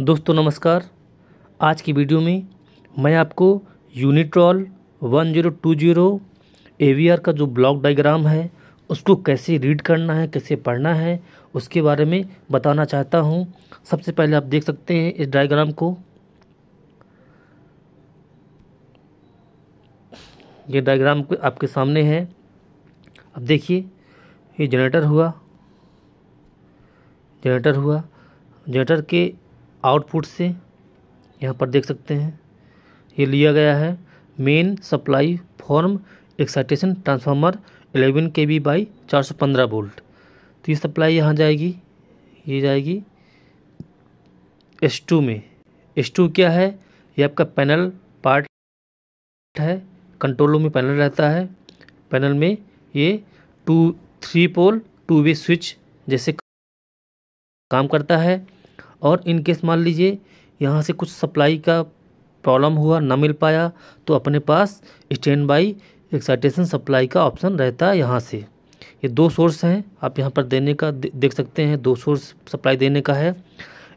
दोस्तों नमस्कार आज की वीडियो में मैं आपको Unitrol one zero two zero का जो ब्लॉक डायग्राम है उसको कैसे रीड करना है कैसे पढ़ना है उसके बारे में बताना चाहता हूँ सबसे पहले आप देख सकते हैं इस डायग्राम को ये डायग्राम आपके सामने है अब देखिए ये जनरेटर हुआ जनरेटर हुआ जनरेटर के आउटपुट से यहाँ पर देख सकते हैं ये लिया गया है main supply from excitation transformer 11 के बी बाई चार सौ पंद्रह वोल्ट तो ये सप्लाई यहाँ जाएगी ये जाएगी एस टू में एस टू क्या है ये आपका पैनल पार्ट है कंट्रोलों में पैनल रहता है पैनल में ये two three pole two way switch जैसे काम करता है और इनकेस मान लीजिए यहाँ से कुछ सप्लाई का प्रॉब्लम हुआ ना मिल पाया तो अपने पास स्टैंड बाई एक्साइटेशन सप्लाई का ऑप्शन रहता है यहाँ से ये दो सोर्स हैं आप यहाँ पर देने का दे, देख सकते हैं दो सोर्स सप्लाई देने का है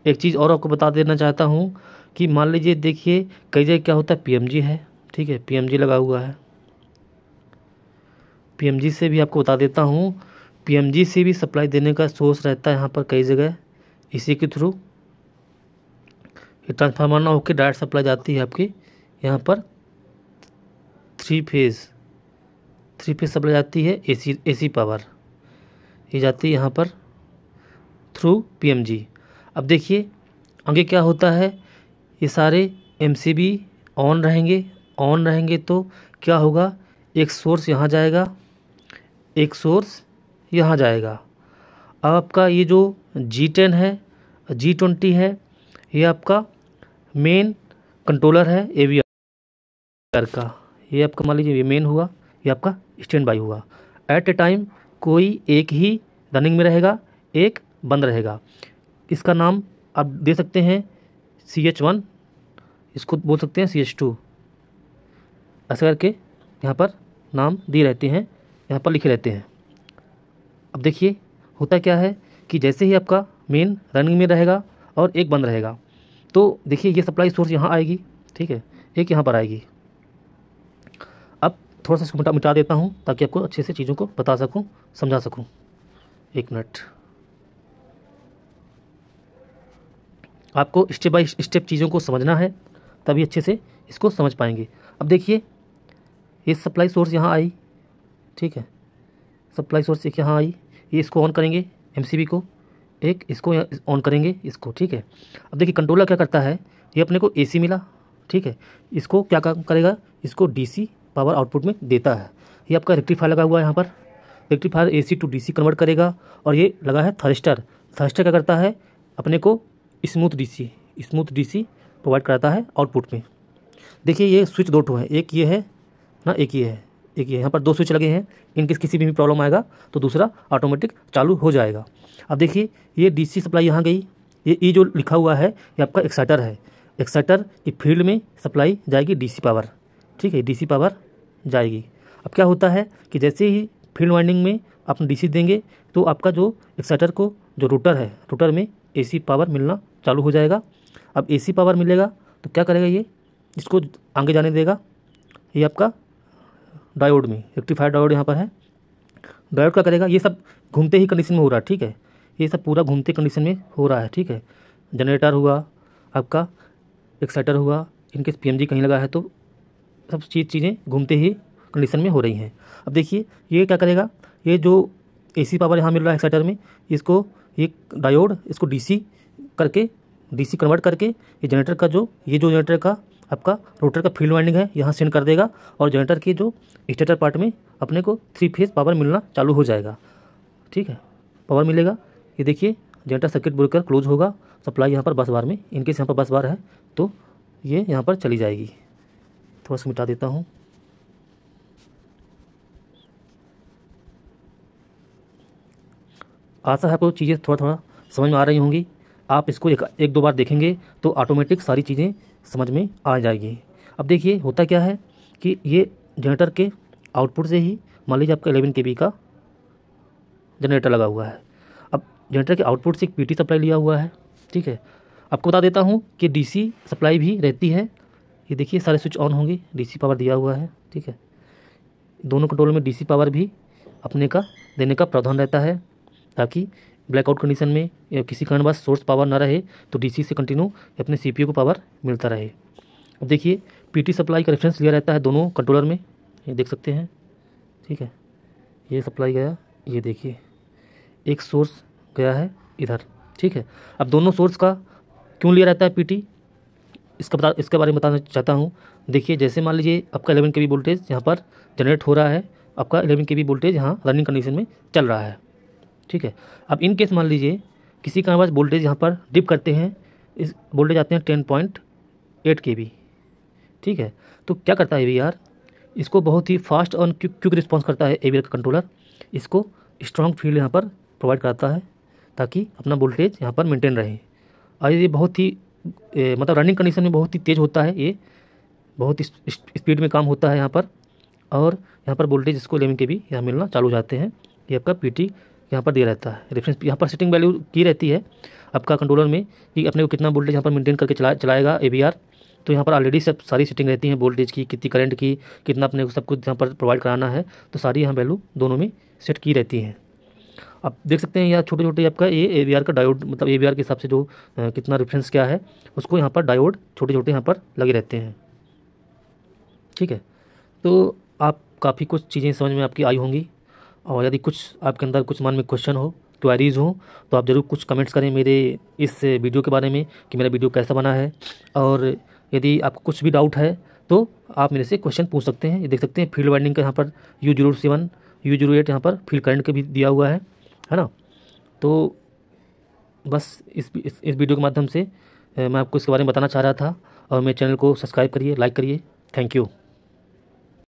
एक चीज़ और आपको बता देना चाहता हूँ कि मान लीजिए देखिए कई जगह क्या होता है पीएमजी है ठीक है पीएमजी लगा हुआ है पीएमजी से भी आपको बता देता हूँ पीएमजी से भी सप्लाई देने का सोर्स रहता है यहाँ पर कई जगह इसी के थ्रू ये ट्रांसफार्मर ना होकर डायरेक्ट सप्लाई जाती है आपकी यहाँ पर three phase three phase supply जाती है एसी एसी पावर ये जाती है यहाँ पर थ्रू पीएमजी अब देखिए आगे क्या होता है ये सारे एमसीबी ऑन रहेंगे ऑन रहेंगे तो क्या होगा एक सोर्स यहाँ जाएगा एक सोर्स यहाँ जाएगा अब आपका ये जो जी टेन है जी ट्वेंटी है ये आपका मेन कंट्रोलर है ए का ये आपका मान लीजिए ये मेन हुआ ये आपका स्टैंड बाई हुआ एट ए टाइम कोई एक ही रनिंग में रहेगा एक बंद रहेगा इसका नाम आप दे सकते हैं सी एच वन इसको बोल सकते हैं सी एच टू ऐसा करके यहाँ पर नाम दिए रहते हैं यहाँ पर लिखे रहते हैं अब देखिए होता क्या है कि जैसे ही आपका मेन रनिंग में रहेगा और एक बंद रहेगा तो देखिए ये सप्लाई सोर्स यहाँ आएगी ठीक है एक यहाँ पर आएगी अब थोड़ा सा इसको मिटा मिटा देता हूँ ताकि आपको अच्छे से चीज़ों को बता सकूँ समझा सकूँ एक मिनट आपको स्टेप बाय स्टेप चीज़ों को समझना है तभी अच्छे से इसको समझ पाएंगे अब देखिए ये सप्लाई सोर्स यहाँ आई ठीक है सप्लाई सोर्स एक यहाँ आई ये इसको ऑन करेंगे एम को एक इसको ऑन करेंगे इसको ठीक है अब देखिए कंट्रोलर क्या करता है ये अपने को एसी मिला ठीक है इसको क्या करेगा इसको डीसी पावर आउटपुट में देता है ये आपका रेक्टिफायर लगा हुआ है यहाँ पर rectifier AC to DC convert करेगा और ये लगा है थर्स्टर थर्स्टर क्या करता है अपने को smooth D smooth D provide कराता है आउटपुट में देखिए ये स्विच दो टू है एक ये है ना एक ये है एक यहाँ पर दो स्विच लगे हैं इनकेस किसी भी प्रॉब्लम आएगा तो दूसरा ऑटोमेटिक चालू हो जाएगा अब देखिए ये डीसी सप्लाई यहाँ गई ये ई e जो लिखा हुआ है ये आपका एक्साइटर है एक्साइटर की फील्ड में सप्लाई जाएगी डीसी पावर ठीक है डीसी पावर जाएगी अब क्या होता है कि जैसे ही फील्ड वाइंडिंग में आप डी देंगे तो आपका जो एक्साइटर को जो रूटर है रूटर में ए पावर मिलना चालू हो जाएगा अब एसी पावर मिलेगा तो क्या करेगा ये इसको आगे जाने देगा ये आपका डायोड में रेक्टिफायर डायोड यहाँ पर है डायोड क्या करेगा ये सब घूमते ही कंडीशन में हो रहा है ठीक है ये सब पूरा घूमते कंडीशन में हो रहा है ठीक है जनरेटर हुआ आपका एक्साइटर हुआ इनके पी कहीं लगा है तो सब चीज़ चीज़ें घूमते ही कंडीशन में हो रही हैं अब देखिए ये क्या करेगा ये जो एसी पावर यहाँ मिल रहा है एक्साइटर में इसको ये डायोड इसको डीसी करके डीसी कन्वर्ट करके ये जनरेटर का जो ये जो जनरेटर का आपका रोटर का फील्ड वाइंडिंग है यहाँ सेंड कर देगा और जनरेटर की जो स्टेटर पार्ट में अपने को थ्री फेज पावर मिलना चालू हो जाएगा ठीक है पावर मिलेगा ये देखिए जनरेटर सर्किट ब्रेकर क्लोज होगा सप्लाई यहाँ पर बस बार में इनकेस यहाँ पर बस बार है तो ये यहाँ पर चली जाएगी थोड़ा सा मिटा देता हूँ आशा है आपको चीज़ें थोड़ा थोड़ा समझ में आ रही होंगी आप इसको एक, एक दो बार देखेंगे तो ऑटोमेटिक सारी चीज़ें समझ में आ जाएगी अब देखिए होता क्या है कि ये जनरेटर के आउटपुट से ही मान लीजिए आपका एलेवन के का जनरेटर लगा हुआ है अब जनरेटर के आउटपुट से एक पी सप्लाई लिया हुआ है ठीक है आपको बता देता हूँ कि डीसी सप्लाई भी रहती है ये देखिए सारे स्विच ऑन होंगे डीसी पावर दिया हुआ है ठीक है दोनों कंट्रोल में डीसी पावर भी अपने का देने का प्रावधान रहता है ताकि ब्लैकआउट कंडीशन में या किसी कारणवश सोर्स पावर ना रहे तो डीसी से कंटिन्यू अपने सीपीयू को पावर मिलता रहे अब देखिए पीटी सप्लाई का रेफरेंस लिया रहता है दोनों कंट्रोलर में ये देख सकते हैं ठीक है ये सप्लाई गया ये देखिए एक सोर्स गया है इधर ठीक है अब दोनों सोर्स का क्यों लिया रहता है टी इसका बता इसके बारे में बताना चाहता हूँ देखिए जैसे मान लीजिए आपका एलेवन के वोल्टेज यहाँ पर जनरेट हो रहा है आपका एलेवन के वोल्टेज यहाँ रनिंग कंडीशन में चल रहा है ठीक है अब इन केस मान लीजिए किसी का आवाज़ वोल्टेज यहाँ पर डिप करते हैं इस वोल्टेज आते हैं टेन पॉइंट एट के बी ठीक है तो क्या करता है ए इसको बहुत ही फास्ट और क्विक रिस्पॉन्स करता है ए का कंट्रोलर इसको स्ट्रॉन्ग फील्ड यहाँ पर प्रोवाइड कराता है ताकि अपना वोल्टेज यहाँ पर मेंटेन रहे और ये बहुत ही ए, मतलब रनिंग कंडीशन में बहुत ही तेज़ होता है ये बहुत स्पीड में काम होता है यहाँ पर और यहाँ पर वोल्टेज इसको लेवन के भी यहाँ मिलना चालू जाते हैं ये आपका पी टी यहाँ पर दिया रहता है रेफरेंस यहाँ पर सेटिंग वैल्यू की रहती है आपका कंट्रोलर में कि अपने को कितना वोल्टेज यहाँ पर मेंटेन करके चला चलाएगा ए तो यहाँ पर ऑलरेडी सब सारी सेटिंग रहती है वोल्टेज की कितनी करंट की कितना अपने को सब कुछ यहाँ पर प्रोवाइड कराना है तो सारी यहाँ वैल्यू दोनों में सेट की रहती हैं आप देख सकते हैं यहाँ छोटे छोटे आपका ये ए का डायोड मतलब ए के हिसाब से जो कितना रेफरेंस क्या है उसको यहाँ पर डायोड छोटे छोटे यहाँ पर लगे रहते हैं ठीक है तो आप काफ़ी कुछ चीज़ें समझ में आपकी आई होंगी और यदि कुछ आपके अंदर कुछ मन में क्वेश्चन हो क्वारीज़ हो तो आप ज़रूर कुछ कमेंट्स करें मेरे इस वीडियो के बारे में कि मेरा वीडियो कैसा बना है और यदि आपको कुछ भी डाउट है तो आप मेरे से क्वेश्चन पूछ सकते हैं ये देख सकते हैं फील्ड वाइंडिंग का यहाँ पर U zero seven U zero eight यहाँ पर फील्ड करंट का भी दिया हुआ है है ना तो बस इस इस, इस वीडियो के माध्यम से मैं आपको इसके बारे में बताना चाह रहा था और मेरे चैनल को सब्सक्राइब करिए लाइक करिए थैंक यू